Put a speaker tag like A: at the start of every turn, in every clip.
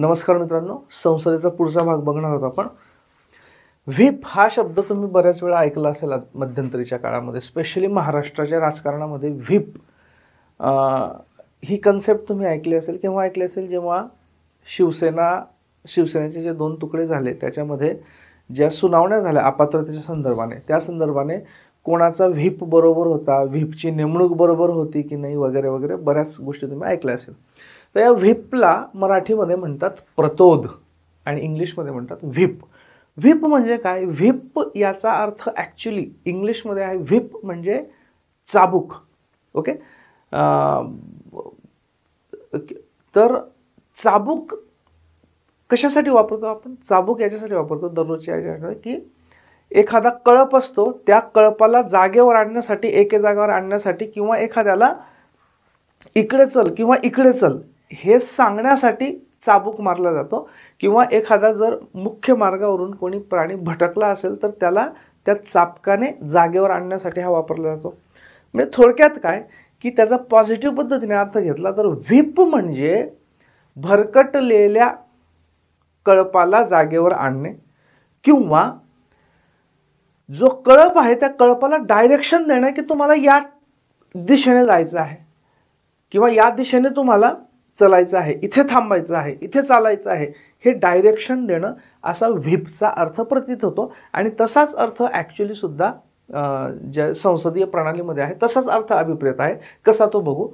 A: नमस्कार मित्रांनो संसदेचा पुढचा भाग बघणार आहोत आपण व्हीप हा शब्द तुम्ही बऱ्याच वेळा ऐकला असेल मध्यंतरीच्या काळामध्ये स्पेशली महाराष्ट्राच्या राजकारणामध्ये व्हीप ही कन्सेप्ट तुम्ही ऐकली असेल किंवा ऐकली असेल जेव्हा शिवसेना शिवसेनेचे जे दोन तुकडे झाले त्याच्यामध्ये ज्या सुनावण्या झाल्या अपात्रतेच्या संदर्भाने त्या संदर्भाने कोणाचा व्हीप बरोबर होता व्हीपची नेमणूक बरोबर होती की नाही वगैरे वगैरे बऱ्याच गोष्टी तुम्ही ऐकल्या असेल तर या व्हिपला मराठीमध्ये म्हणतात प्रतोद आणि इंग्लिशमध्ये म्हणतात व्हिप व्हिप म्हणजे काय व्हिप याचा अर्थ ॲक्च्युली इंग्लिशमध्ये आहे व्हिप म्हणजे चाबूक ओके तर चाबूक कशासाठी वापरतो आपण चाबूक याच्यासाठी वापरतो दररोजच्या की एखादा कळप असतो त्या कळपाला जागेवर आणण्यासाठी एके जागेवर आणण्यासाठी किंवा एखाद्याला इकडे चल किंवा इकडे चल हे सांगण्यासाठी चाबूक मारला जातो किंवा एखादा जर मुख्य मार्गावरून कोणी प्राणी भटकला असेल तर त्याला त्या चापकाने जागेवर आणण्यासाठी हा वापरला जातो म्हणजे थोडक्यात काय की त्याचा पॉझिटिव्ह पद्धतीने अर्थ घेतला तर व्हीप म्हणजे भरकटलेल्या कळपाला जागेवर आणणे किंवा जो कळप आहे त्या कळपाला डायरेक्शन देणं की तुम्हाला या दिशेने जायचं आहे किंवा या दिशेने तुम्हाला चलायचं आहे इथे थांबायचं आहे इथे चालायचं आहे हे डायरेक्शन देणं असा व्हीपचा अर्थ प्रतीत होतो आणि तसाच अर्थ ॲक्च्युलीसुद्धा ज्या संसदीय प्रणालीमध्ये आहे तसाच अर्थ अभिप्रेत आहे कसा तो बघू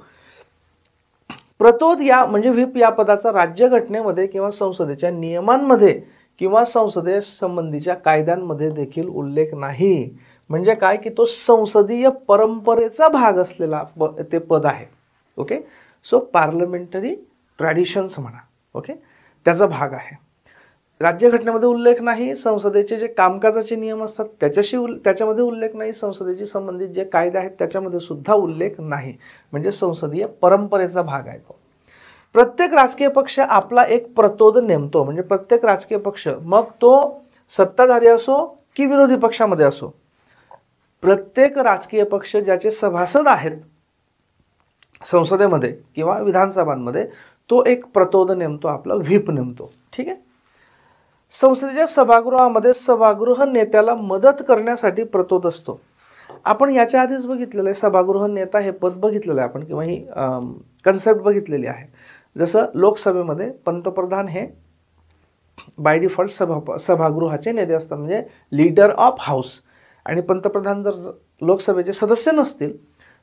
A: प्रतोद या म्हणजे व्हीप या पदाचा राज्यघटनेमध्ये किंवा संसदेच्या नियमांमध्ये किंवा संसदेसंबंधीच्या संबंधीच्या कायद्यांमध्ये देखील उल्लेख नाही म्हणजे काय की तो संसदीय परंपरेचा भाग असलेला प ते पद आहे ओके सो पार्लमेंटरी ट्रॅडिशन्स म्हणा ओके त्याचा भाग आहे राज्यघटनेमध्ये उल्लेख नाही संसदेचे जे कामकाजाचे नियम असतात त्याच्याशी उल त्याच्यामध्ये उल्लेख नाही संसदेशी संबंधित जे कायदे आहेत त्याच्यामध्ये सुद्धा उल्लेख नाही म्हणजे संसदीय परंपरेचा भाग आहे तो प्रत्येक राजकीय पक्ष आपला एक प्रतोद नेमतो म्हणजे प्रत्येक राजकीय पक्ष मग तो सत्ताधारी असो की विरोधी पक्षामध्ये असो प्रत्येक राजकीय पक्ष ज्याचे सभासद आहेत संसदेमध्ये किंवा विधानसभांमध्ये तो एक प्रतोद नेमतो आपला व्हीप नेमतो ठीक आहे संसदेच्या सभागृहामध्ये सभागृह नेत्याला मदत करण्यासाठी प्रतोद असतो आपण याच्या आधीच बघितलेलं आहे सभागृह नेता हे पद बघितलेलं आहे आपण किंवा ही कन्सेप्ट बघितलेली आहे जसं लोकसभेमध्ये पंतप्रधान हे बाय डिफॉल्ट सभा सभागृहाचे नेते असतात म्हणजे लीडर ऑफ हाऊस आणि पंतप्रधान जर लोकसभेचे सदस्य नसतील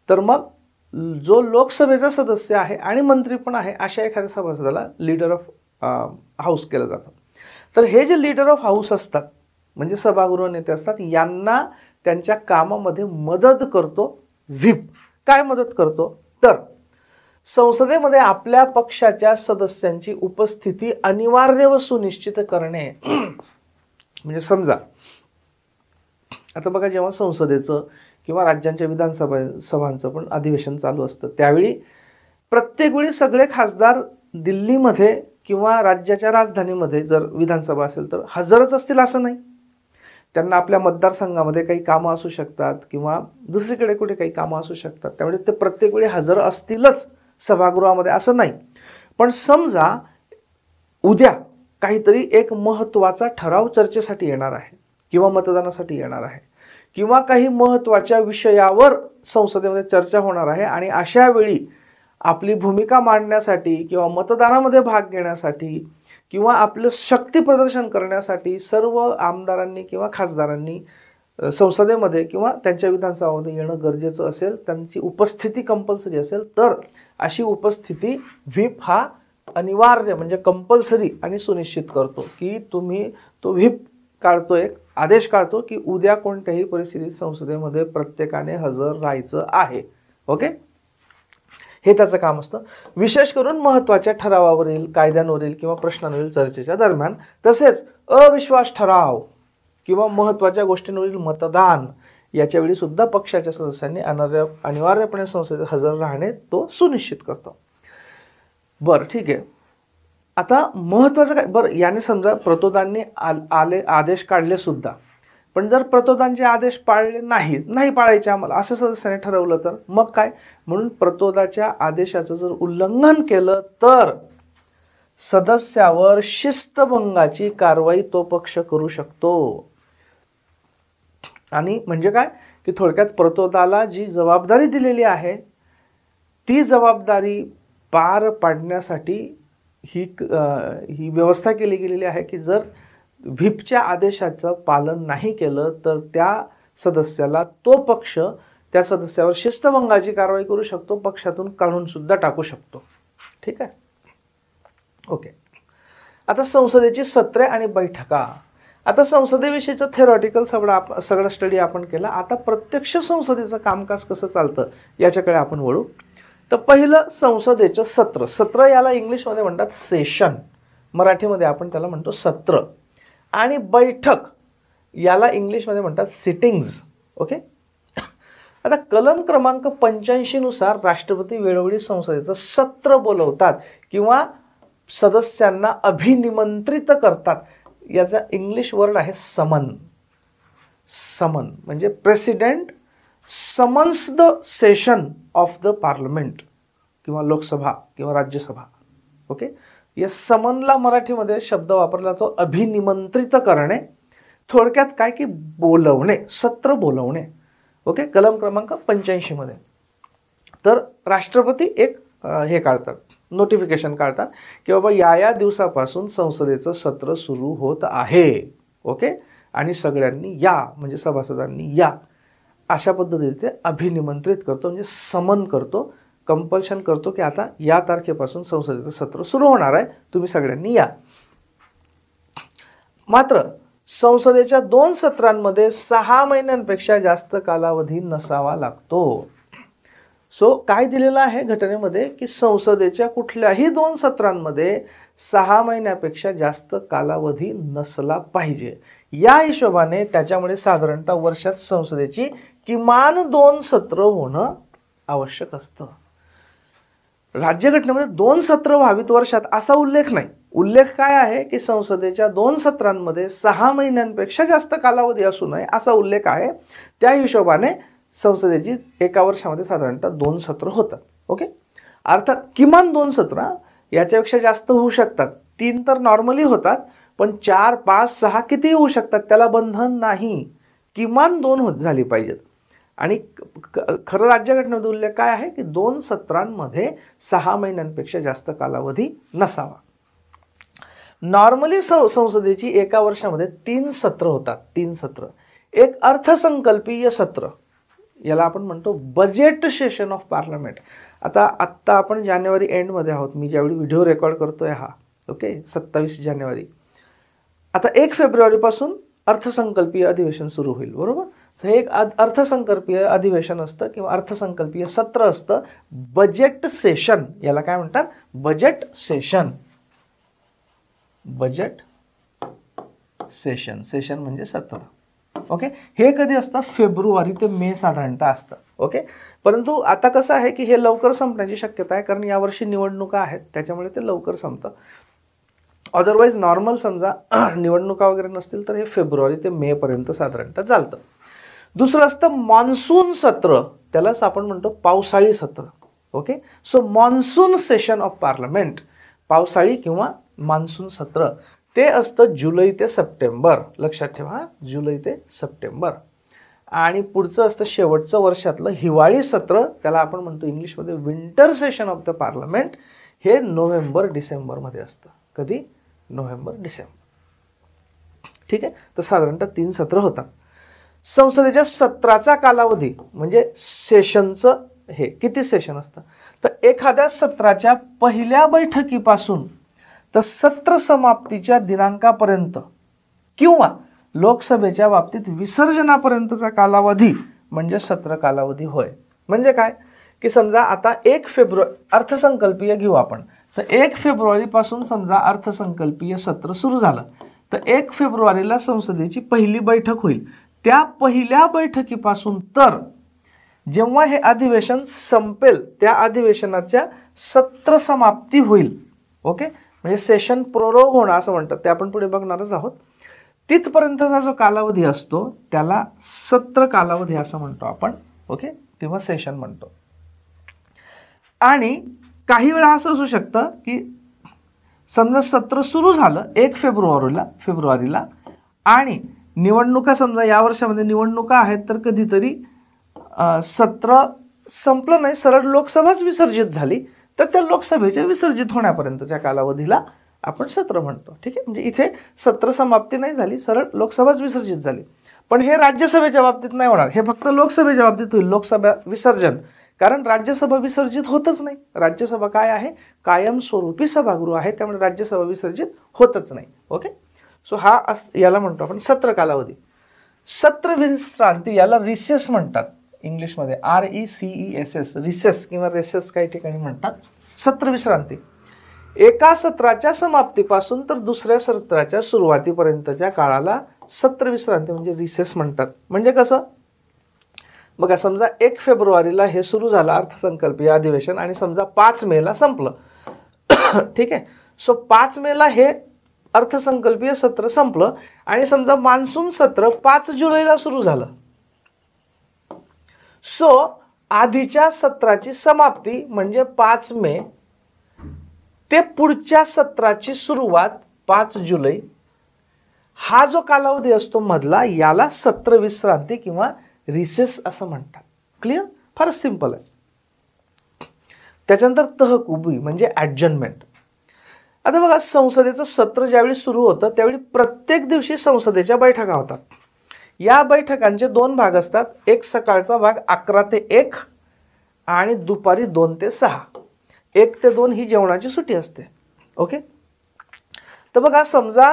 A: तर मग जो लोकसभेचा सदस्य आहे आणि मंत्री पण आहे अशा एखाद्या सभासदाला लीडर ऑफ हाऊस केलं जातं तर हे जे लीडर ऑफ हाऊस असतात म्हणजे सभागृह नेते असतात यांना त्यांच्या कामामध्ये मदत करतो व्हीप काय मदत करतो तर संसदेमध्ये आपल्या पक्षाच्या सदस्यांची उपस्थिती अनिवार्य व सुनिश्चित करणे म्हणजे समजा आता बघा जेव्हा संसदेचं किंवा राज्यांच्या विधानसभा सभांचं पण अधिवेशन चालू असतं त्यावेळी प्रत्येक वेळी सगळे खासदार दिल्लीमध्ये किंवा राज्याच्या राजधानीमध्ये जर विधानसभा असेल तर हजरच असतील असं नाही त्यांना आपल्या मतदारसंघामध्ये काही कामं असू शकतात किंवा दुसरीकडे कुठे काही कामं असू शकतात त्यामुळे ते प्रत्येक वेळी हजर असतीलच सभागृहामध्ये असं नाही पण समजा उद्या काहीतरी एक महत्त्वाचा ठराव चर्चेसाठी येणार आहे किंवा मतदानासाठी येणार आहे किंवा काही महत्त्वाच्या विषयावर संसदेमध्ये चर्चा होणार आहे आणि अशा वेळी आपली भूमिका मांडण्यासाठी किंवा मतदानामध्ये भाग घेण्यासाठी किंवा आपलं शक्ती प्रदर्शन करण्यासाठी सर्व आमदारांनी किंवा खासदारांनी संसदेमध्ये किंवा त्यांच्या विधानसभामध्ये येणं गरजेचं असेल त्यांची उपस्थिती कंपल्सरी असेल तर अशी उपस्थिती व्हीप हा अनिवार्य म्हणजे कंपल्सरी आणि सुनिश्चित करतो की तुम्ही तो व्हीप काढतो एक आदेश काढतो की उद्या कोणत्याही परिस्थितीत संसदेमध्ये प्रत्येकाने हजर राहायचं आहे ओके हे त्याचं काम असतं विशेष करून महत्त्वाच्या ठरावावरील कायद्यांवरील किंवा प्रश्नांवरील चर्चेच्या दरम्यान तसेच अविश्वास ठराव किंवा महत्त्वाच्या गोष्टींवरील मतदान याच्यावेळी सुद्धा पक्षाच्या सदस्यांनी अनार्य अनिवार्यपणे संसदेत हजर राहणे तो सुनिश्चित करतो बरं ठीक आहे आता महत्त्वाचं काय बरं याने समजा प्रतोदांनी आले आदेश काढले सुद्धा पण जर प्रतोदांचे आदेश पाळले नाहीत नाही पाळायचे आम्हाला असं सदस्याने ठरवलं तर मग काय म्हणून प्रतोदाच्या आदेशाचं जर उल्लंघन केलं तर सदस्यावर शिस्तभंगाची कारवाई तो पक्ष करू शकतो आणि म्हणजे काय की थोडक्यात प्रतोदाला जी जबाबदारी दिलेली आहे ती जबाबदारी पार पाडण्यासाठी ही ही व्यवस्था केली गेलेली आहे की जर व्हीपच्या आदेशाचं पालन नाही केलं तर त्या सदस्याला तो पक्ष त्या सदस्यावर शिस्तभंगाची कारवाई करू शकतो पक्षातून काढून सुद्धा टाकू शकतो ठीक आहे ओके आता संसदेची सत्रे आणि बैठका आता संसदेविषयीचं थेरॉटिकल सगळं आप सगळा स्टडी आपण केला आता प्रत्यक्ष संसदेचं कामकाज कसं चालतं याच्याकडे आपण वळू तर पहिलं संसदेचं सत्र सत्र याला इंग्लिशमध्ये म्हणतात सेशन मराठीमध्ये आपण त्याला म्हणतो सत्र आणि बैठक याला इंग्लिशमध्ये म्हणतात सिटिंग्ज ओके आता कलम क्रमांक पंच्याऐंशीनुसार राष्ट्रपती वेळोवेळी संसदेचं सत्र बोलवतात किंवा सदस्यांना अभिनिमंत्रित करतात याचा इंग्लिश वर्ड आहे समन समन म्हणजे president summons the session of the parliament किंवा लोकसभा किंवा राज्यसभा ओके या समनला मराठीमध्ये शब्द वापरला जातो अभिनिमंत्रित करणे थोडक्यात काय की बोलवणे सत्र बोलवणे ओके कलम क्रमांक पंच्याऐंशीमध्ये तर राष्ट्रपती एक हे काढतात नोटिफिकेशन काढतात की बाबा या या दिवसापासून संसदेचं सत्र सुरू होत आहे ओके आणि सगळ्यांनी या म्हणजे सभासदांनी या अशा पद्धतीचे अभिनिमंत्रित करतो म्हणजे समन करतो कंपल्शन करतो की आता या तारखेपासून संसदेचं सत्र सुरू होणार आहे तुम्ही सगळ्यांनी या मात्र संसदेच्या दोन सत्रांमध्ये सहा महिन्यांपेक्षा जास्त कालावधी नसावा लागतो सो काय दिलेलं आहे घटनेमध्ये की संसदेच्या कुठल्याही दोन सत्रांमध्ये सहा महिन्यापेक्षा जास्त कालावधी नसला पाहिजे या हिशोबाने त्याच्यामुळे साधारणतः वर्षात संसदेची किमान दोन सत्र होणं आवश्यक असतं राज्यघटनेमध्ये दोन सत्र व्हावीत वर्षात असा उल्लेख नाही उल्लेख काय आहे की संसदेच्या दोन सत्रांमध्ये सहा महिन्यांपेक्षा जास्त कालावधी असू नये असा उल्लेख आहे त्या हिशोबाने संसदेची एका वर्षामध्ये साधारणतः दोन सत्र होतात ओके अर्थात किमान दोन सत्र याच्यापेक्षा जास्त होऊ शकतात तीन तर नॉर्मली होतात पण चार पाच सहा किती होऊ शकतात त्याला बंधन नाही किमान दोन होत झाली पाहिजेत आणि खरं राज्यघटनेमध्ये उल्लेख काय आहे की दोन सत्रांमध्ये सहा महिन्यांपेक्षा जास्त कालावधी नसावा नॉर्मली सं संसदेची एका वर्षामध्ये तीन सत्र होतात तीन सत्र एक अर्थसंकल्पीय सत्र याला आपण म्हणतो बजेट सेशन ऑफ पार्लमेंट आता आत्ता आपण जानेवारी एंडमध्ये आहोत मी ज्यावेळी व्हिडिओ रेकॉर्ड करतोय हा ओके सत्तावीस जानेवारी आता एक फेब्रुवारीपासून अर्थसंकल्पीय अधिवेशन सुरू होईल बरोबर हे एक अर्थसंकल्पीय अधिवेशन असतं किंवा अर्थसंकल्पीय सत्र असतं बजेट सेशन याला काय म्हणतात budget session budget session session म्हणजे सत्र ओके हे कधी असतं फेब्रुवारी ते मे साधारणतः असतं ओके परंतु आता कसं आहे की हे लवकर संपण्याची शक्यता आहे कारण यावर्षी निवडणुका आहेत त्याच्यामुळे ते लवकर संपतं अदरवाईज नॉर्मल समजा निवडणुका वगैरे नसतील तर हे फेब्रुवारी ते मेपर्यंत साधारणतः चालतं दुसरं असतं मान्सून सत्र त्यालाच आपण म्हणतो पावसाळी सत्र okay so monsoon session of parliament पावसाळी किंवा मान्सून सत्र ते असतं जुलै ते सप्टेंबर लक्षात ठेवा जुलै ते सप्टेंबर आणि पुढचं असतं शेवटचं वर्षातलं हिवाळी सत्र त्याला आपण म्हणतो इंग्लिशमध्ये winter session of the parliament हे नोव्हेंबर डिसेंबरमध्ये असतं कधी नोव्हेंबर डिसेंबर ठीक आहे तर साधारणतः तीन सत्र होतात संसदेच्या सत्राचा कालावधी म्हणजे सेशनचं हे किती सेशन असतं तर एखाद्या सत्राच्या पहिल्या बैठकीपासून तर सत्र समाप्तीच्या दिनांकापर्यंत किंवा लोकसभेच्या बाबतीत विसर्जनापर्यंतचा कालावधी म्हणजे सत्र कालावधी होय म्हणजे काय की समजा आता एक फेब्रुवारी अर्थसंकल्पीय घेऊ आपण तर एक फेब्रुवारीपासून समजा अर्थसंकल्पीय सत्र सुरू झालं तर एक फेब्रुवारीला संसदेची पहिली बैठक होईल त्या पहिल्या बैठकीपासून तर जेव्हा हे अधिवेशन संपेल त्या अधिवेशनाच्या सत्र समाप्ती होईल ओके म्हणजे सेशन प्रोरोग होणं असं म्हणतात ते आपण पुढे बघणारच आहोत तिथपर्यंतचा जो कालावधी असतो त्याला सत्र कालावधी असं म्हणतो आपण ओके किंवा सेशन म्हणतो आणि काही वेळा असं असू शकतं की समजा सत्र सुरू झालं एक फेब्रुवारीला फेब्रुवारीला आणि निवडणुका समजा या वर्षामध्ये निवडणुका आहेत तर कधीतरी सत्र संपलं नाही सरळ लोकसभाच विसर्जित झाली तर त्या लोकसभेच्या विसर्जित होण्यापर्यंतच्या कालावधीला आपण सत्र म्हणतो ठीक आहे म्हणजे इथे सत्र समाप्ती नाही झाली सरळ लोकसभाच विसर्जित झाली पण हे राज्यसभेच्या बाबतीत नाही होणार हे फक्त लोकसभेच्या बाबतीत होईल लोकसभा विसर्जन कारण राज्यसभा विसर्जित होतच नाही राज्यसभा काय आहे कायमस्वरूपी सभागृह आहे त्यामुळे राज्यसभा विसर्जित होतच नाही ओके सो हा अस याला म्हणतो आपण सत्र कालावधी सत्र विश्रांती याला रिसेस म्हणतात इंग्लिशमध्ये R E C E S S recess किंवा रेसेस काही ठिकाणी म्हणतात सत्र विश्रांती एका सत्राच्या समाप्तीपासून तर दुसऱ्या सत्राच्या सुरुवातीपर्यंतच्या काळाला सत्र विश्रांती म्हणजे रिसेस म्हणतात म्हणजे कसं बघा समजा एक फेब्रुवारीला हे सुरू झालं अर्थसंकल्पीय अधिवेशन आणि समजा पाच मेला संपलं ठीक आहे सो पाच मेला हे अर्थसंकल्पीय सत्र संपलं आणि समजा मान्सून सत्र पाच जुलैला सुरू झालं सो आधीच्या सत्राची समाप्ती म्हणजे पाच मे ते पुढच्या सत्राची सुरुवात पाच जुलै हा जो कालावधी असतो मधला याला सत्र विश्रांती किंवा रिसेस असं म्हणतात क्लिअर फारच सिम्पल आहे त्याच्यानंतर तहकुबी म्हणजे ॲडजनमेंट आता बघा संसदेचं सत्र ज्यावेळी सुरू होतं त्यावेळी प्रत्येक दिवशी संसदेच्या बैठका होतात या बैठकांचे दोन भाग असतात एक सकाळचा भाग अकरा ते एक आणि दुपारी दोन ते सहा एक ते दोन ही जेवणाची सुटी असते ओके तर बघा समजा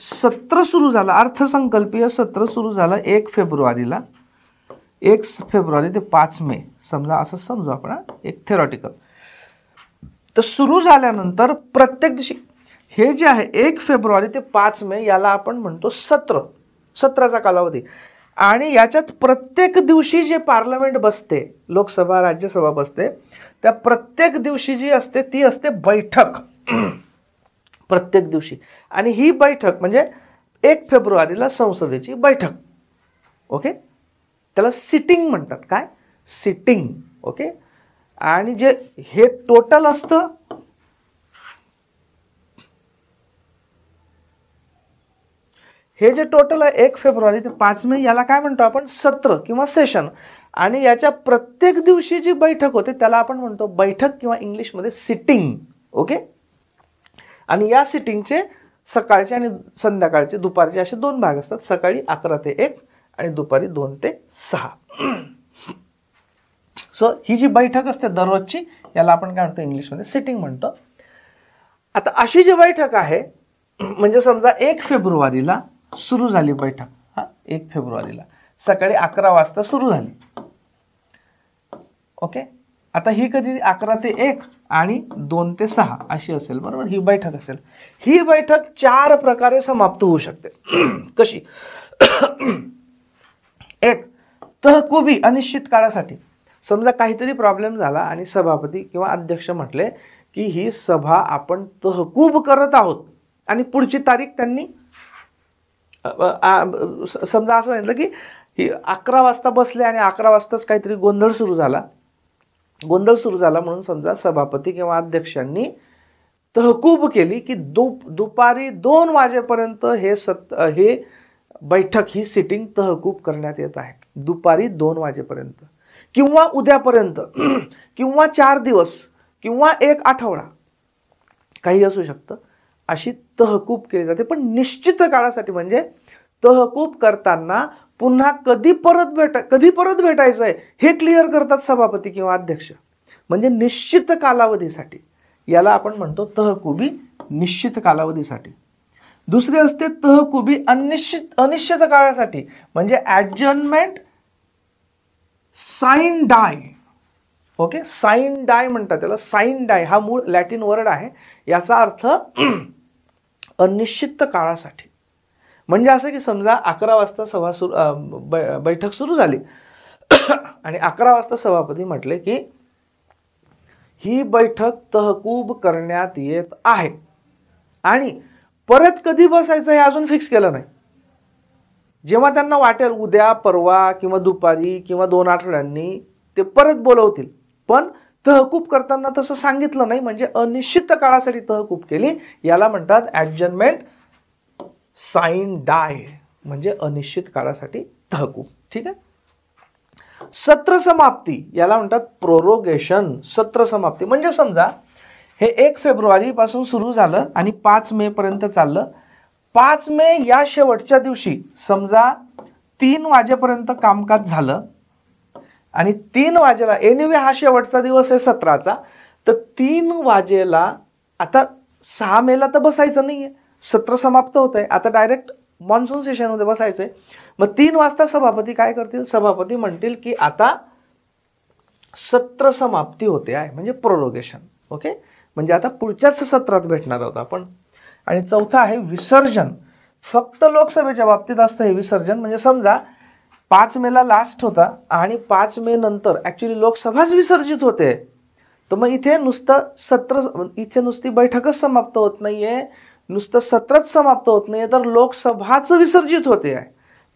A: सत्र सुरू झालं अर्थसंकल्पीय सत्र सुरू झालं एक फेब्रुवारीला एक फेब्रुवारी ते पाच मे समजा असं समजू आपण एक थेरॉटिकल तर सुरू झाल्यानंतर प्रत्येक दिवशी हे जे आहे एक फेब्रुवारी ते पाच मे याला आपण म्हणतो सत्र सत्राचा कालावधी आणि याच्यात प्रत्येक दिवशी जे पार्लमेंट बसते लोकसभा राज्यसभा बसते त्या प्रत्येक दिवशी जी असते ती असते बैठक प्रत्येक दिवशी आणि ही बैठक म्हणजे एक फेब्रुवारीला संसदेची बैठक ओके त्याला सिटिंग म्हणतात काय सिटिंग ओके आणि जे हे टोटल असतं हे जे टोटल आहे एक फेब्रुवारी ते पाच मे याला काय म्हणतो आपण सत्र किंवा सेशन आणि याच्या प्रत्येक दिवशी जी बैठक होते त्याला आपण म्हणतो बैठक किंवा इंग्लिशमध्ये सिटिंग ओके आणि या सिटिंगचे सकाळचे आणि संध्याकाळचे दुपारचे असे दोन भाग असतात सकाळी अकरा ते एक आणि दुपारी दोन ते सहा सो ही जी बैठक असते दररोजची याला आपण काय म्हणतो इंग्लिशमध्ये सिटिंग म्हणतो आता अशी जी बैठक आहे म्हणजे समजा एक फेब्रुवारीला सुरू झाली बैठक हा एक फेब्रुवारीला सकाळी अकरा वाजता सुरू झाली ओके आता ही कधी अकरा ते एक आणि दोन ते सहा अशी असेल बरोबर ही बैठक असेल ही बैठक चार प्रकारे समाप्त होऊ शकते कशी एक तहकुबी अनिश्चित काळासाठी समजा काहीतरी प्रॉब्लेम झाला आणि सभापती किंवा अध्यक्ष म्हटले की ही सभा आपण तहकूब करत आहोत आणि पुढची तारीख त्यांनी समजा असं सांगितलं की ही अकरा वाजता बसले आणि अकरा वाजताच काहीतरी गोंधळ सुरू झाला गोंधळ सुरू झाला म्हणून समजा सभापती किंवा अध्यक्षांनी तहकूब केली की दुप दुपारी दोन वाजेपर्यंत हे सत हे बैठक ही सिटिंग तहकूब करण्यात येत आहे दुपारी दोन वाजेपर्यंत किंवा उद्यापर्यंत किंवा चार दिवस किंवा एक आठवडा काही असू शकतं अशी तहकूब केली जाते पण निश्चित काळासाठी म्हणजे तहकूब करताना पुन्हा कधी परत भेटा कधी परत भेटायचं आहे हे क्लिअर करतात सभापती किंवा अध्यक्ष म्हणजे निश्चित कालावधीसाठी याला आपण म्हणतो तहकुबी निश्चित कालावधीसाठी दुसरे असते तहकुबी अनिश्चित अनिश्चित काळासाठी म्हणजे adjournment sine die okay sine die म्हणतात त्याला साईन डाय हा मूळ लॅटिन वर्ड आहे याचा अर्थ अनिश्चित काळासाठी म्हणजे असं की समजा अकरा वाजता सभा सुरू बैठक सुरू झाली आणि अकरा वाजता सभापती म्हटले की ही बैठक तहकूब करण्यात येत आहे आणि परत कधी बसायचं हे अजून फिक्स केलं नाही जेव्हा त्यांना वाटेल उद्या परवा किंवा दुपारी किंवा दोन आठवड्यांनी ते परत बोलवतील पण तहकूब करताना तसं सांगितलं नाही म्हणजे अनिश्चित काळासाठी तहकूब केली याला म्हणतात ॲडजनमेंट साईन डाय म्हणजे अनिश्चित काळासाठी तहकूब ठीक आहे सत्र समाप्ती याला म्हणतात प्रोरोगेशन सत्र समाप्ती म्हणजे समजा हे एक फेब्रुवारीपासून सुरू झालं आणि पाच मेपर्यंत चाललं पाच मे या शेवटच्या दिवशी समजा तीन वाजेपर्यंत कामकाज झालं आणि तीन वाजेला एनिवे हा शेवटचा दिवस आहे सतराचा तर तीन वाजेला आता सहा मेला तर बसायचं नाही आहे सत्र समाप्त होत आहे आता डायरेक्ट मान्सून सेशनमध्ये बसायचं आहे मग तीन वाजता सभापती काय करतील सभापती म्हणतील की आता सत्र समाप्ती होते आहे म्हणजे प्रोलोगेशन ओके म्हणजे आता पुढच्याच सत्रात भेटणार आहोत आपण आणि चौथा आहे विसर्जन फक्त लोकसभेच्या बाबतीत असतं हे विसर्जन म्हणजे समजा पाच मेला लास्ट होता आणि पाच मे नंतर ॲक्च्युली लोकसभाच विसर्जित होते तर मग इथे नुसतं सत्र इथे नुसती बैठकच समाप्त होत नाही आहे नुसतं सत्रच समाप्त होत नाही तर लोकसभाचं विसर्जित होते आहे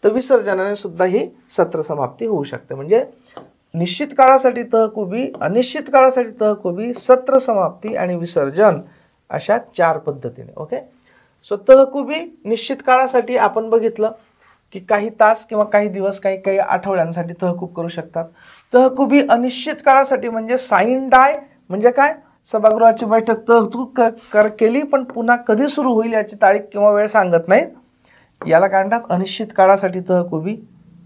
A: तर विसर्जनाने सुद्धा ही सत्र समाप्ती होऊ शकते म्हणजे निश्चित काळासाठी तहकुबी अनिश्चित काळासाठी तहकुबी सत्र समाप्ती आणि विसर्जन अशा चार पद्धतीने ओके सो तहकुबी निश्चित काळासाठी आपण बघितलं की काही तास किंवा काही दिवस काही काही आठवड्यांसाठी तहकूब करू शकतात तहकुबी अनिश्चित काळासाठी म्हणजे साईन डाय म्हणजे काय सभागृहाची बैठक तहकूब कर केली पण पुन्हा कधी सुरू होईल याची तारीख किंवा वेळ सांगत नाहीत याला काय म्हणतात अनिश्चित काळासाठी तहकुबी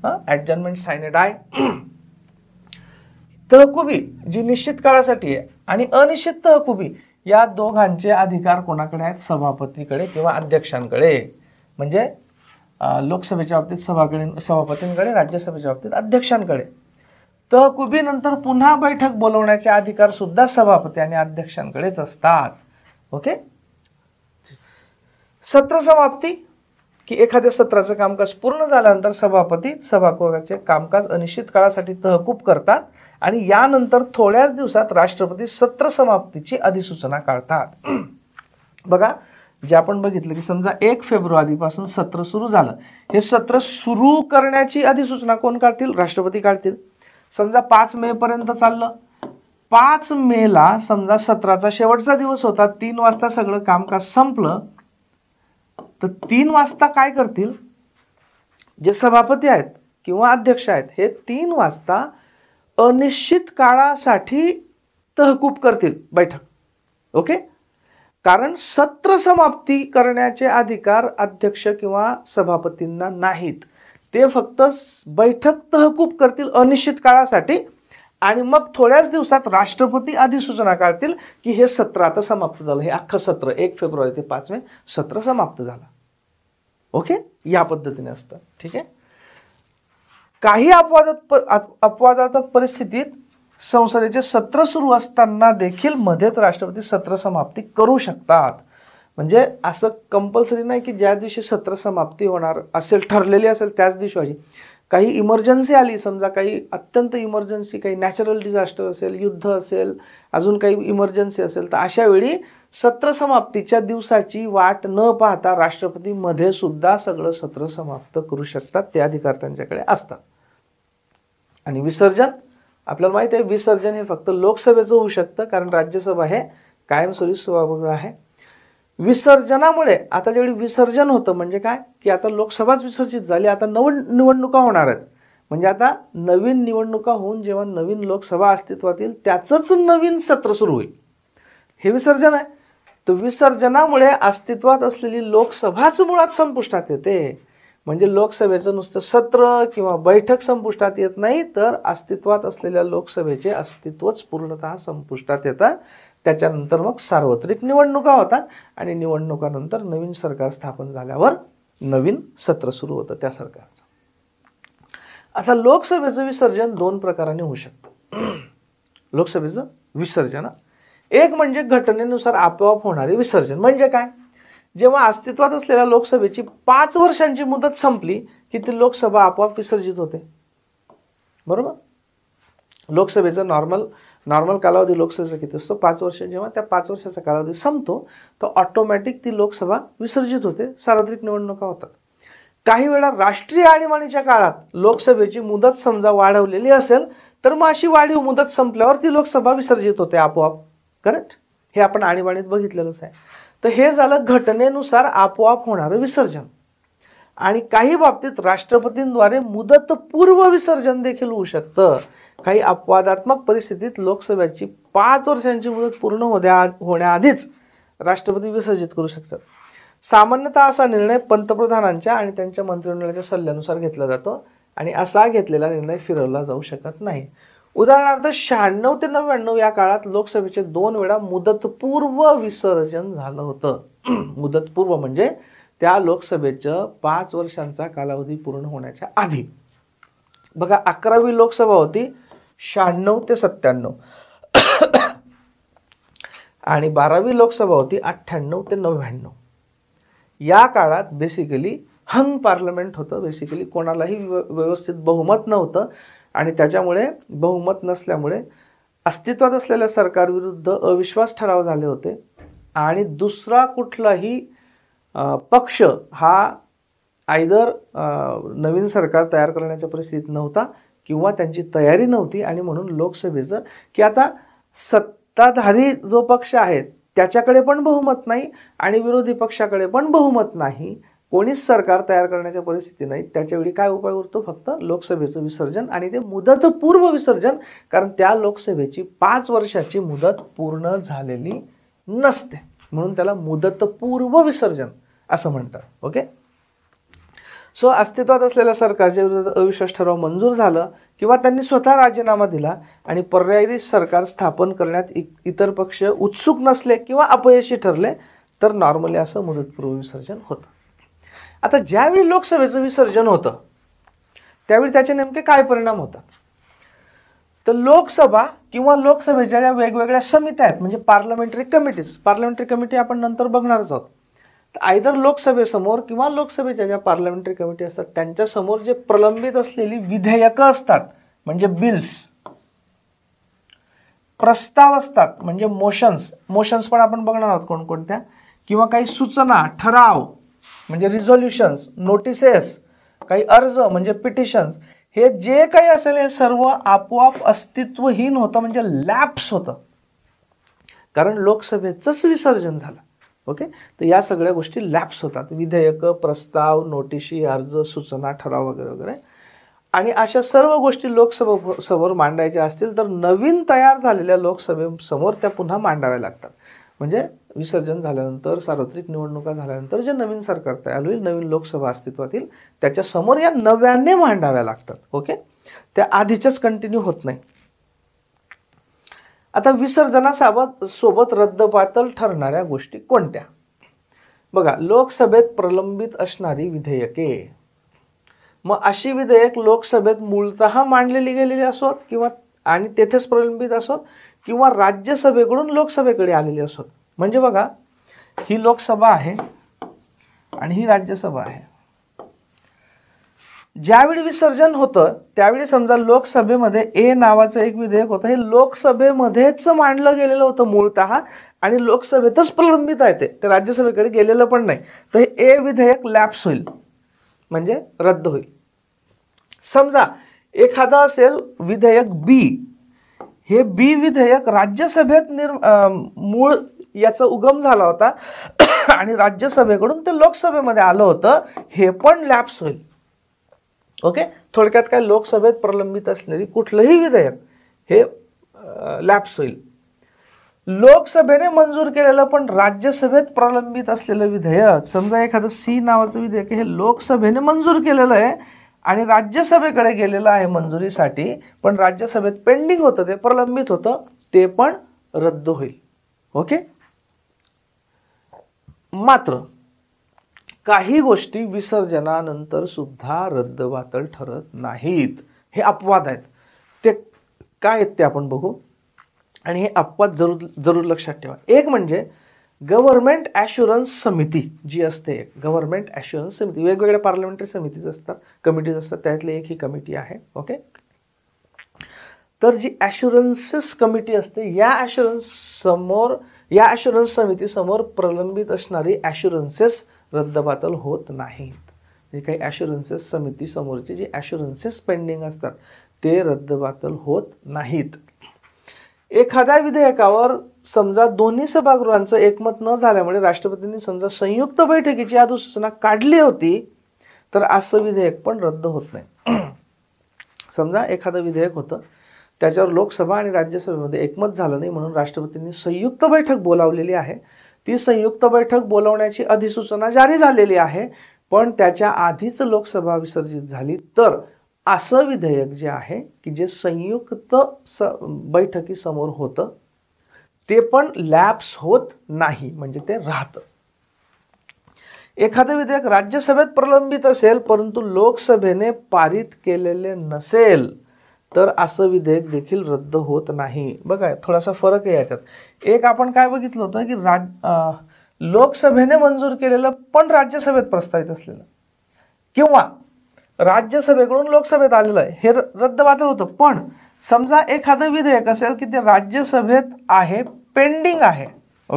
A: हां ॲडजस्टमेंट साईन डाय तहकुबी जी निश्चित काळासाठी आहे आणि अनिश्चित तहकुबी या दोघांचे अधिकार कोणाकडे आहेत सभापतीकडे किंवा अध्यक्षांकडे म्हणजे लोकसभेच्या बाबतीत सभाकडे सभापतींकडे राज्यसभेच्या बाबतीत अध्यक्षांकडे तहकुबीनंतर पुन्हा बैठक बोलवण्याचे अधिकार सुद्धा सभापती आणि अध्यक्षांकडेच असतात ओके सत्र समाप्ती की एखाद्या सत्राचं कामकाज पूर्ण झाल्यानंतर सभापती सभागृहाचे कामकाज अनिश्चित काळासाठी तहकूब करतात आणि यानंतर थोड्याच दिवसात राष्ट्रपती सत्र समाप्तीची अधिसूचना काढतात बघा जे आपण बघितलं की समजा एक फेब्रुवारीपासून सत्र सुरू झालं हे सत्र सुरू करण्याची अधिसूचना कोण काढतील राष्ट्रपती काढतील समजा पाच मे पर्यंत चाललं पाच मेला समजा सत्राचा शेवटचा दिवस होता तीन वाजता सगळं कामकाज संपलं तर तीन वाजता काय करतील जे सभापती आहेत किंवा अध्यक्ष आहेत हे तीन वाजता अनिश्चित काळासाठी तहकूब करतील बैठक ओके कारण सत्र समाप्ती करण्याचे अधिकार अध्यक्ष किंवा सभापतींना नाहीत ते फक्त बैठक तहकूब करतील अनिश्चित काळासाठी आणि मग थोड्याच दिवसात राष्ट्रपती अधिसूचना काढतील की हे सत्र आता समाप्त झालं हे अख्खं सत्र एक फेब्रुवारी ते पाच मे सत्र समाप्त झालं ओके या पद्धतीने असतं ठीक आहे काही अपवादात अपवादात्मक परिस्थितीत संसदेचे सत्र सुरू असताना देखील मध्येच राष्ट्रपती सत्र समाप्ती करू शकतात म्हणजे असं कंपल्सरी नाही की ज्या दिवशी सत्र समाप्ती होणार असेल ठरलेली असेल त्याच दिवशी काही इमर्जन्सी आली समजा काही अत्यंत इमर्जन्सी काही नॅचरल डिझास्टर असेल युद्ध असेल अजून काही इमर्जन्सी असेल तर अशा वेळी सत्र समाप्तीच्या दिवसाची वाट न पाहता राष्ट्रपती मध्ये सुद्धा सगळं सत्र समाप्त करू शकतात ते अधिकार त्यांच्याकडे असतात आणि विसर्जन आपल्याला माहित आहे विसर्जन हे फक्त लोकसभेचं होऊ शकतं कारण राज्यसभा हे कायमस्वरूपी सभागृह आहे विसर्जनामुळे आता जेवढी विसर्जन होतं म्हणजे काय की आता लोकसभाच विसर्जित झाली आता नव निवडणुका होणार आहेत म्हणजे आता नवीन निवडणुका होऊन जेव्हा नवीन लोकसभा अस्तित्वात येईल त्याचंच नवीन सत्र सुरू होईल हे विसर्जन आहे तर विसर्जनामुळे अस्तित्वात असलेली लोकसभाच मुळात संपुष्टात येते म्हणजे लोकसभेचं नुसतं सत्र किंवा बैठक संपुष्टात येत नाही तर अस्तित्वात असलेल्या लोकसभेचे अस्तित्वच पूर्णतः संपुष्टात येतं त्याच्यानंतर मग सार्वत्रिक निवडणुका होतात आणि निवडणुकानंतर नवीन सरकार स्थापन झाल्यावर नवीन सत्र सुरू होतं त्या सरकारचं आता लोकसभेचं विसर्जन दोन प्रकाराने होऊ शकतं लोकसभेचं विसर्जन एक म्हणजे घटनेनुसार आपोआप होणारे विसर्जन म्हणजे काय जेव्हा अस्तित्वात असलेल्या लोकसभेची पाच वर्षांची मुदत संपली की ती लोकसभा आपोआप विसर्जित होते बरोबर लोकसभेचा नॉर्मल नॉर्मल कालावधी लोकसभेचा किती असतो पाच वर्ष जेव्हा त्या पाच वर्षाचा कालावधी संपतो तर ऑटोमॅटिक ती लोकसभा विसर्जित होते सार्वत्रिक निवडणुका होतात काही वेळा राष्ट्रीय आणीबाणीच्या काळात लोकसभेची मुदत समजा वाढवलेली असेल तर मग अशी वाढीव मुदत संपल्यावर ती लोकसभा विसर्जित होते आपोआप करेक्ट हे आपण आणीबाणीत बघितलेलंच आहे तर हे झालं घटनेनुसार आपोआप होणारं विसर्जन आणि काही बाबतीत राष्ट्रपतींद्वारे मुदतपूर्व विसर्जन देखील होऊ शकतं काही अपवादात्मक परिस्थितीत लोकसभेची पाच वर्षांची मुदत पूर्ण होद्या होण्याआधीच राष्ट्रपती विसर्जित करू शकतात सामान्यतः असा निर्णय पंतप्रधानांच्या आणि त्यांच्या मंत्रिमंडळाच्या सल्ल्यानुसार घेतला जातो आणि असा घेतलेला निर्णय फिरवला जाऊ शकत नाही उदाहरणार्थ शहाण्णव ते नव्याण्णव या काळात लोकसभेचे दोन वेळा मुदतपूर्व विसर्जन झालं होतं मुदतपूर्व म्हणजे त्या लोकसभेचं पाच वर्षांचा कालावधी पूर्ण होण्याच्या आधी बघा अकरावी लोकसभा होती शहाण्णव ते सत्त्याण्णव आणि बारावी लोकसभा होती अठ्ठ्याण्णव ते नव्याण्णव या काळात बेसिकली हंग पार्लमेंट होतं बेसिकली कोणालाही व्यवस्थित बहुमत नव्हतं आणि त्याच्यामुळे बहुमत नसल्यामुळे अस्तित्वात असलेल्या सरकारविरुद्ध अविश्वास ठराव झाले होते आणि दुसरा कुठलाही पक्ष हा आयदर नवीन सरकार तयार करण्याच्या परिस्थितीत नव्हता किंवा त्यांची तयारी नव्हती आणि म्हणून लोकसभेचं की आता सत्ताधारी जो पक्ष आहे त्याच्याकडे पण बहुमत नाही आणि विरोधी पक्षाकडे पण बहुमत नाही कोणीच सरकार तयार करण्याच्या परिस्थिती नाही त्याच्यावेळी काय उपाय उरतो फक्त लोकसभेचं विसर्जन आणि ते मुदतपूर्व विसर्जन कारण त्या लोकसभेची पाच वर्षाची मुदत पूर्ण झालेली नसते म्हणून त्याला मुदतपूर्व विसर्जन असं म्हणतात ओके सो अस्तित्वात असलेल्या सरकारच्या विरोधात अविश्वास ठराव मंजूर झालं किंवा त्यांनी स्वतः राजीनामा दिला आणि पर्यायी सरकार स्थापन करण्यात इतर पक्ष उत्सुक नसले किंवा अपयशी ठरले तर नॉर्मली असं मुदतपूर्व विसर्जन होतं आता ज्यावेळी लोकसभेचं विसर्जन होतं त्यावेळी त्याचे नेमके काय परिणाम होतात तर लोकसभा किंवा लोकसभेच्या ज्या वेगवेगळ्या समित्या आहेत म्हणजे पार्लमेंटरी कमिटीज पार्लमेंटरी कमिटी आपण नंतर बघणारच आहोत तर आयदर लोकसभेसमोर किंवा लोकसभेच्या ज्या पार्लमेंटरी कमिटी असतात त्यांच्यासमोर जे प्रलंबित असलेली विधेयकं असतात म्हणजे बिल्स प्रस्ताव असतात म्हणजे मोशन्स मोशन्स पण आपण बघणार आहोत कोणकोणत्या किंवा काही सूचना ठराव म्हणजे रिझोल्युशन्स नोटिसेस काही अर्ज म्हणजे पिटिशन्स हे जे काही असेल हे सर्व आपोआप अस्तित्वहीन होतं म्हणजे लॅप्स होतं कारण लोकसभेचंच विसर्जन झालं ओके तर या सगळ्या गोष्टी लॅप्स होतात विधेयक प्रस्ताव नोटिशी अर्ज सूचना ठराव वगैरे वगैरे आणि अशा सर्व गोष्टी लोकसभे समोर मांडायच्या असतील तर नवीन तयार झालेल्या लोकसभेसमोर त्या पुन्हा मांडाव्या लागतात म्हणजे विसर्जन झाल्यानंतर सार्वत्रिक निवडणुका झाल्यानंतर जे नवीन सरकार तयार होईल नवीन लोकसभा अस्तित्वात त्याच्या त्याच्यासमोर या नव्याने मांडाव्या लागतात ओके त्या आधीच्याच कंटिन्यू होत नाही आता विसर्जनासोबत सोबत रद्दपातल ठरणाऱ्या गोष्टी कोणत्या बघा लोकसभेत प्रलंबित असणारी विधेयके मग अशी विधेयक लोकसभेत मूळत मांडलेली गेलेली असोत किंवा आणि तेथेच प्रलंबित असोत किंवा राज्यसभेकडून लोकसभेकडे आलेली असोत म्हणजे बघा ही लोकसभा आहे आणि ही राज्यसभा आहे ज्यावेळी विसर्जन होतं त्यावेळी समजा लोकसभेमध्ये ए नावाचं एक विधेयक होतं हे लोकसभेमध्येच मांडलं गेलेलं होतं मूळत आणि लोकसभेतच प्रलंबित आहे ते राज्यसभेकडे गेलेलं पण नाही तर हे ए विधेयक लॅप्स होईल म्हणजे रद्द होईल समजा एखादा असेल विधेयक बी हे बी विधेयक राज्यसभेत निर् मूळ याचा उगम झाला होता आणि राज्यसभेकडून ते लोकसभेमध्ये आलं होतं हे पण लॅप्स होईल ओके थोडक्यात काय लोकसभेत प्रलंबित असलेली कुठलंही विधेयक हे लॅप्स होईल लोकसभेने मंजूर केलेलं पण राज्यसभेत प्रलंबित असलेलं विधेयक समजा एखादं सी नावाचं विधेयक हे लोकसभेने मंजूर केलेलं आहे आणि राज्यसभेकडे गेलेलं आहे मंजुरीसाठी पण राज्यसभेत पेंडिंग होतं ते प्रलंबित होतं ते पण रद्द होईल ओके मात्र काही गोष्टी विसर्जनानंतर सुद्धा रद्दबातल ठरत नाहीत हे अपवाद आहेत ते काय आहेत ते आपण बघू आणि हे अपवाद जरूर जरूर लक्षात ठेवा एक म्हणजे गव्हर्नमेंट ॲश्युरन्स समिती जी असते गव्हर्नमेंट गव्हर्मेंट ॲश्युरन्स समिती वेगवेगळ्या पार्लमेंटरी समितीज असतात कमिटीज असतात त्यातली एक ही कमिटी आहे ओके तर जी ॲश्युरन्सेस कमिटी असते या ॲश्युरन्स समोर या ॲश्युरन्स समितीसमोर प्रलंबित असणारी ॲश्युरन्सेस रद्दबातल होत नाहीत जे काही ॲश्युरन्सेस समितीसमोरचे जे ॲश्युरन्सेस पेंडिंग असतात ते रद्दबातल होत नाहीत एखाद्या विधेयकावर समजा दोन्ही सभागृहांचं एकमत न झाल्यामुळे राष्ट्रपतींनी समजा संयुक्त बैठकीची अधिसूचना काढली होती तर असं विधेयक पण रद्द होत नाही समजा एखादं विधेयक होतं त्याच्यावर लोकसभा आणि राज्यसभेमध्ये एकमत झालं नाही म्हणून राष्ट्रपतींनी संयुक्त बैठक बोलावलेली आहे ती संयुक्त बैठक बोलावण्याची अधिसूचना जारी झालेली आहे पण त्याच्या आधीच लोकसभा विसर्जित झाली तर असं विधेयक जे आहे की जे संयुक्त स बैठकीसमोर होतं ते पण लॅप्स होत नाही म्हणजे ते राहतं एखादं विधेयक राज्यसभेत प्रलंबित असेल परंतु लोकसभेने पारित केलेले नसेल तर असं विधेयक देखील रद्द होत नाही बघा थोडासा फरक आहे याच्यात एक आपण काय बघितलं होतं की राज लोकसभेने मंजूर केलेलं पण राज्यसभेत प्रस्तावित असलेलं किंवा राज्यसभेकडून लोकसभेत आलेलं आहे हे रद्द रद्दबातल होतं पण समजा एखादं विधेयक असेल की ते राज्यसभेत आहे पेंडिंग आहे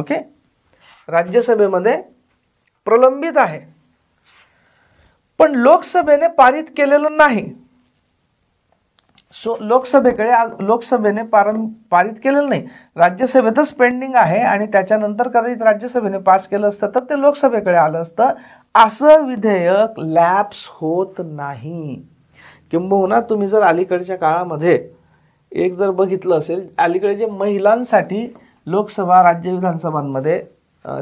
A: ओके राज्यसभेमध्ये प्रलंबित आहे पण लोकसभेने पारित केलेलं नाही सो लोकसभेकडे लोकसभेने पारं पारित केलेलं नाही राज्यसभेतच पेंडिंग आहे आणि त्याच्यानंतर कदाचित राज्यसभेने पास केलं असतं तर ते लोकसभेकडे आलं असतं असं विधेयक लॅप्स होत नाही किंबहुना तुम्ही जर अलीकडच्या काळामध्ये एक जर बघितलं असेल अलीकडे जे महिलांसाठी लोकसभा राज्य विधानसभांमध्ये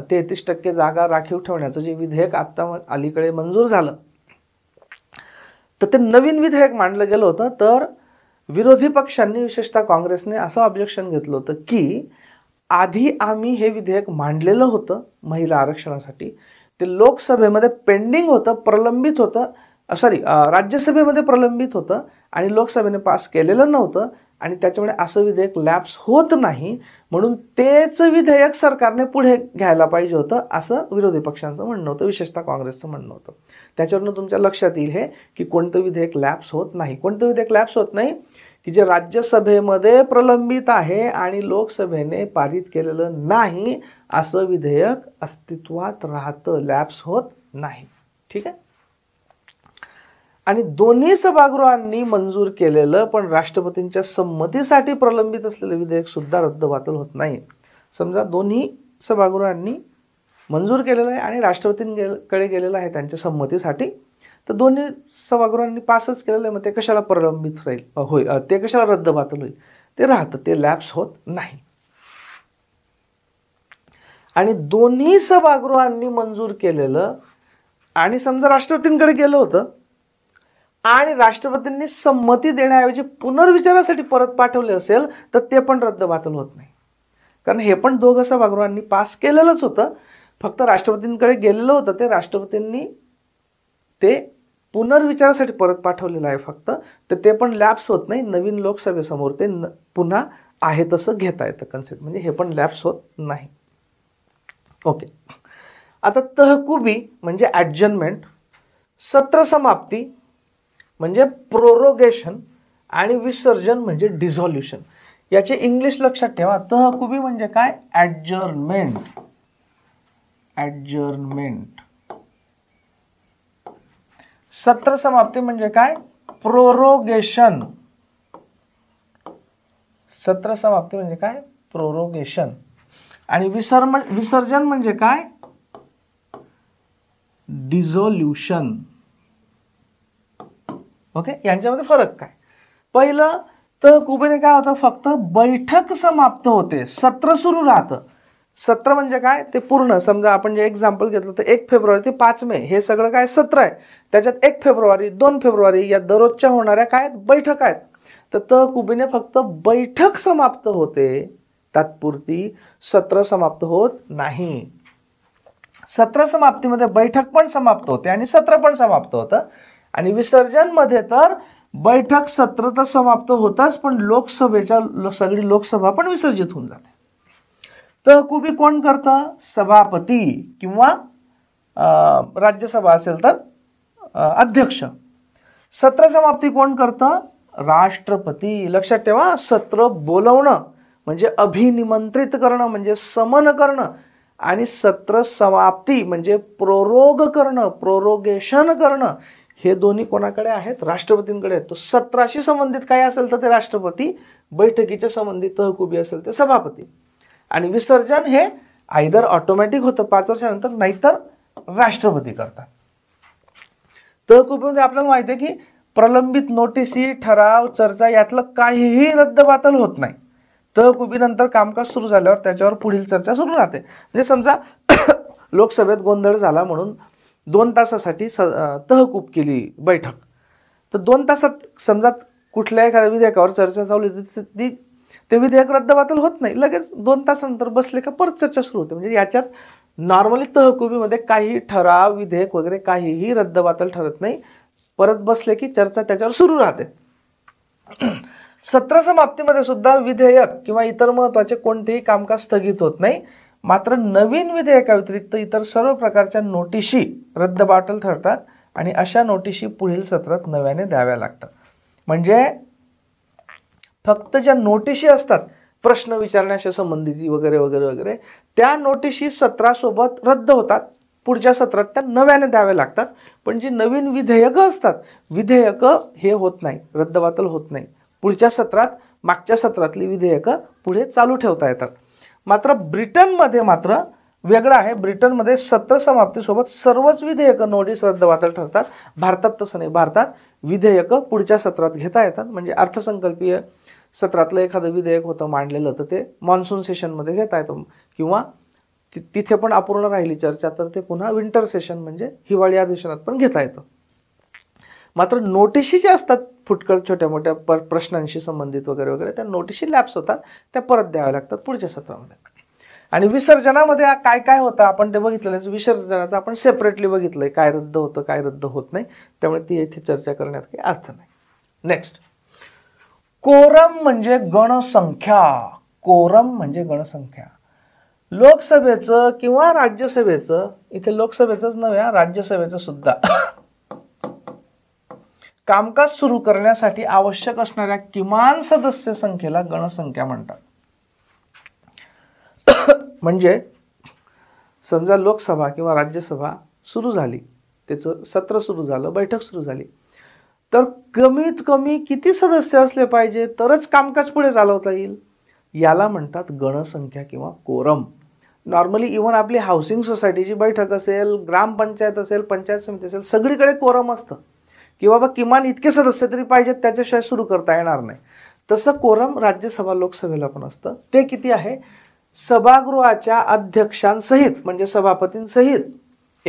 A: तेहतीस टक्के जागा राखीव ठेवण्याचं जे विधेयक आत्ता अलीकडे मंजूर झालं तर ते नवीन विधेयक मांडलं गेलं होतं तर विरोधी पक्षांनी विशेषतः काँग्रेसने असं ऑब्जेक्शन घेतलं होतं की आधी आम्ही हे विधेयक मांडलेलं होतं महिला आरक्षणासाठी ते लोकसभेमध्ये पेंडिंग होतं प्रलंबित होतं सॉरी राज्यसभेमध्ये प्रलंबित होतं आणि लोकसभेने पास केलेलं नव्हतं आणि त्याच्यामुळे असं विधेयक लॅप्स होत नाही म्हणून तेच विधेयक सरकारने पुढे घ्यायला पाहिजे होतं असं विरोधी पक्षांचं म्हणणं होतं विशेषतः काँग्रेसचं म्हणणं होतं त्याच्यावरनं तुमच्या लक्षात येईल हे की कोणतं विधेयक लॅप्स होत नाही कोणतं विधेयक लॅप्स होत नाही की जे राज्यसभेमध्ये प्रलंबित आहे आणि लोकसभेने पारित केलेलं नाही असं विधेयक अस्तित्वात राहतं लॅप्स होत नाही ठीक आहे आणि दोन्ही सभागृहांनी मंजूर केलेलं पण राष्ट्रपतींच्या संमतीसाठी प्रलंबित असलेलं विधेयक सुद्धा रद्दबातल होत नाही समजा दोन्ही सभागृहांनी मंजूर केलेलं आहे आणि राष्ट्रपतींकडे गेलेलं आहे त्यांच्या संमतीसाठी तर दोन्ही सभागृहांनी पासच केलेलं आहे मग ते कशाला प्रलंबित राहील होईल ते कशाला रद्दबातल होईल ते राहतं ते लॅप्स होत नाही आणि दोन्ही सभागृहांनी मंजूर केलेलं आणि समजा राष्ट्रपतींकडे गेलं होतं आणि राष्ट्रपतींनी संमती देण्याऐवजी पुनर्विचारासाठी परत पाठवले असेल तर ते पण रद्द बातल होत नाही कारण हे पण दोघं सभागृहांनी पास केलेलंच होतं फक्त राष्ट्रपतींकडे गेलेलं होतं ते राष्ट्रपतींनी ते पुनर्विचारासाठी परत पाठवलेलं आहे फक्त तर ते पण लॅप्स होत नाही नवीन लोकसभेसमोर ते न पुन्हा आहे तसं घेता येतं कन्सेप्ट म्हणजे हे पण लॅप्स होत नाही ओके आता तहकुबी म्हणजे ॲडजनमेंट सत्र समाप्ती म्हणजे प्रोरोगेशन आणि विसर्जन म्हणजे डिझॉल्युशन याचे इंग्लिश लक्षात ठेवा तहकुबी म्हणजे काय ॲडजर्नमेंट ऍडजर्नमेंट सत्र समाप्ती म्हणजे काय प्रोरोगेशन सत्र समाप्ती म्हणजे काय प्रोरोगेशन आणि विसर्जन म्हणजे काय डिझोल्युशन ओके यांच्यामध्ये फरक काय पहिलं तर कुबेने काय होतं फक्त बैठक समाप्त होते सत्र सुरू राहतं सत्र म्हणजे काय ते पूर्ण समजा आपण जे एक्झाम्पल घेतलं तर एक फेब्रुवारी ते पाच मे हे सगळं काय सत्र आहे त्याच्यात एक फेब्रुवारी दोन फेब्रुवारी या दररोजच्या होणाऱ्या काय बैठक आहेत तर त कुबेने फक्त बैठक समाप्त होते तात्पुरती सत्र समाप्त होत नाही सत्र समाप्तीमध्ये बैठक पण समाप्त होते आणि सत्र पण समाप्त होतं आणि विसर्जनमध्ये तर बैठक सत्र तर समाप्त होताच पण लोकसभेच्या सगळी लोकसभा पण विसर्जित होऊन जाते तहकुबी कोण करतं सभापती किंवा राज्यसभा असेल तर अध्यक्ष सत्र समाप्ती कोण करतं राष्ट्रपती लक्षात ठेवा सत्र बोलवणं म्हणजे अभिनिमंत्रित करणं म्हणजे समन करणं आणि सत्र समाप्ती म्हणजे प्रोरोग करणं प्रोरोगेशन करणं हे दोन्ही कोणाकडे आहेत राष्ट्रपतींकडे आहेत तो सत्राशी संबंधित काय असेल तर ते राष्ट्रपती बैठकीच्या संबंधित तहकुबी असेल ते सभापती आणि विसर्जन हे आयदर ऑटोमॅटिक होतं पाच वर्षानंतर नाहीतर राष्ट्रपती करतात तहकुबीमध्ये आपल्याला माहिती आहे की प्रलंबित नोटिसी ठराव चर्चा यातलं काहीही रद्दबातल होत नाही तहकुबीनंतर कामकाज सुरू झाल्यावर त्याच्यावर पुढील चर्चा सुरू राहते म्हणजे समजा लोकसभेत गोंधळ झाला म्हणून दोन तासासाठी स तहकूब केली बैठक तर दोन तासात समजा कुठल्या एखाद्या विधेयकावर चर्चा चालू होती ती ते विधेयक रद्दबातल होत नाही लगेच दोन तासानंतर बसले का परत चर्चा सुरू होते म्हणजे याच्यात नॉर्मली तहकुबीमध्ये काही ठराव विधेयक वगैरे काहीही रद्दबातल ठरत नाही परत बसले की चर्चा त्याच्यावर सुरू राहते सत्र समाप्तीमध्ये सुद्धा विधेयक किंवा इतर महत्त्वाचे कोणतेही कामकाज स्थगित होत नाही मात्र नवीन विधेयकाव्यतिरिक्त इतर सर्व प्रकारच्या नोटिशी रद्दबाटल ठरतात आणि अशा नोटिशी पुढील सत्रात नव्याने द्याव्या लागतात म्हणजे फक्त ज्या नोटिशी असतात प्रश्न विचारण्याशी संबंधित वगैरे वगैरे वगैरे त्या नोटिशी सत्रासोबत रद्द होतात पुढच्या सत्रात त्या नव्याने द्याव्या लागतात पण जी नवीन विधेयकं असतात विधेयकं हे होत नाही रद्दबातल होत नाही पुढच्या सत्रात मागच्या सत्रातली विधेयकं पुढे चालू ठेवता येतात मात्र ब्रिटनमध्ये मात्र वेगळं आहे ब्रिटनमध्ये सत्र समाप्तीसोबत सर्वच विधेयकं नोटीस रद्दबातल ठरतात भारतात तसं नाही भारतात विधेयकं पुढच्या सत्रात घेता येतात म्हणजे अर्थसंकल्पीय सत्रातलं एखादं विधेयक होतं मांडलेलं तर ते मान्सून सेशनमध्ये घेता येतं किंवा तिथे पण अपूर्ण राहिली चर्चा तर ते पुन्हा विंटर सेशन म्हणजे हिवाळी अधिवेशनात पण घेता येतं मात्र नोटिशी ज्या असतात फुटकळ छोट्या मोठ्या प्रश्नांशी संबंधित वगैरे वगैरे त्या नोटिशी लॅप्स होतात त्या परत द्याव्या लागतात पुढच्या सत्रामध्ये आणि विसर्जनामध्ये काय काय होतं आपण ते बघितलं विसर्जनाचं आपण सेपरेटली बघितलंय काय रद्द होतं काय रद्द होत नाही त्यामुळे ती येथे चर्चा करण्यात काही अर्थ नाही नेक्स्ट कोरम म्हणजे गणसंख्या कोरम म्हणजे गणसंख्या लोकसभेचं किंवा राज्यसभेचं इथे लोकसभेचंच नव्हे राज्यसभेचं सुद्धा कामकाज सुरू करण्यासाठी आवश्यक असणाऱ्या किमान सदस्य संख्येला गणसंख्या म्हणतात म्हणजे समजा लोकसभा किंवा राज्यसभा सुरू झाली त्याचं सत्र सुरू झालं बैठक सुरू झाली तर कमीत कमी किती सदस्य असले पाहिजे तरच कामकाज पुढे चालवता येईल याला म्हणतात गणसंख्या किंवा कोरम नॉर्मली इव्हन आपली हाऊसिंग सोसायटीची बैठक असेल ग्रामपंचायत असेल पंचायत समिती असेल सगळीकडे कोरम असतं की बाबा किमान इतके सदस्य तरी पाहिजेत त्याच्याशिवाय सुरू करता येणार नाही तसं कोरम राज्यसभा लोकसभेला पण असतं ते किती आहे सभागृहाच्या अध्यक्षांसहित म्हणजे सभापतींसहित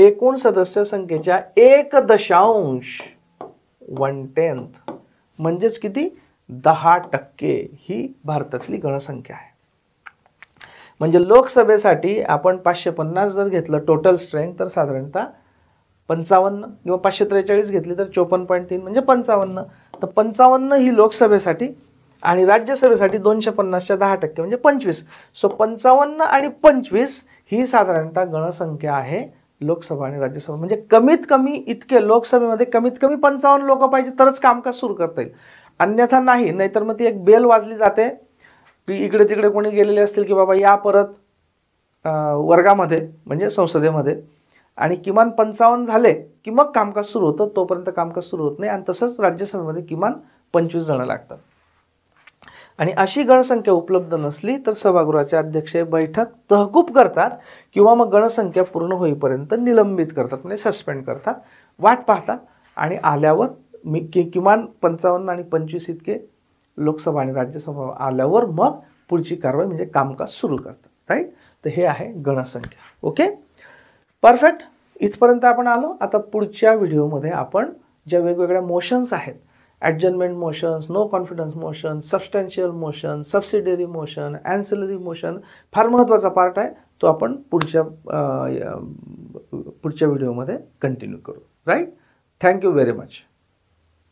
A: एकूण सदस्य संख्येच्या एक दशांश वन टेन्थ म्हणजेच किती दहा टक्के ही भारतातली गणसंख्या आहे म्हणजे लोकसभेसाठी आपण पाचशे पन्नास जर घेतलं टोटल स्ट्रेंथ तर साधारणतः पंचावन्न किंवा पाचशे त्रेचाळीस घेतली तर चोपन्न पॉईंट तीन म्हणजे पंचावन्न तर पंचावन्न ही लोकसभेसाठी आणि राज्यसभेसाठी दोनशे पन्नासच्या दहा टक्के म्हणजे पंचवीस सो पंचावन्न आणि पंचवीस ही साधारणतः गणसंख्या आहे लोकसभा आणि राज्यसभा म्हणजे कमीत कमी इतके लोकसभेमध्ये कमीत कमी पंचावन्न लोक पाहिजे तरच कामकाज सुरू करता येईल अन्यथा नाही नाहीतर मग ती एक बेल वाजली जाते की इकडे तिकडे कोणी गेलेले असतील की बाबा या परत वर्गामध्ये म्हणजे संसदेमध्ये आणि किमान पंचावन्न झाले की मग कामकाज सुरू होतं तोपर्यंत कामकाज सुरू होत नाही आणि तसंच राज्यसभेमध्ये किमान पंचवीस जणं लागतात आणि अशी गणसंख्या उपलब्ध नसली तर सभागृहाचे अध्यक्ष बैठक तहकूब करतात किंवा मग गणसंख्या पूर्ण होईपर्यंत निलंबित करतात म्हणजे सस्पेंड करतात वाट पाहतात आणि आल्यावर मी कि किमान पंचावन्न आणि पंचवीस इतके लोकसभा आणि राज्यसभा आल्यावर मग पुढची कारवाई म्हणजे कामकाज सुरू करतात राईट तर हे आहे गणसंख्या ओके परफेक्ट इथपर्यंत आपण आलो आता पुढच्या व्हिडिओमध्ये आपण ज्या वेगवेगळ्या मोशन्स आहेत adjournment motions no confidence motion substantial motion subsidiary motion ancillary motion फार महत्त्वाचा पार्ट आहे तो आपण पुढच्या पुढच्या व्हिडिओमध्ये कंटिन्यू करू राईट थँक्यू व्हेरी मच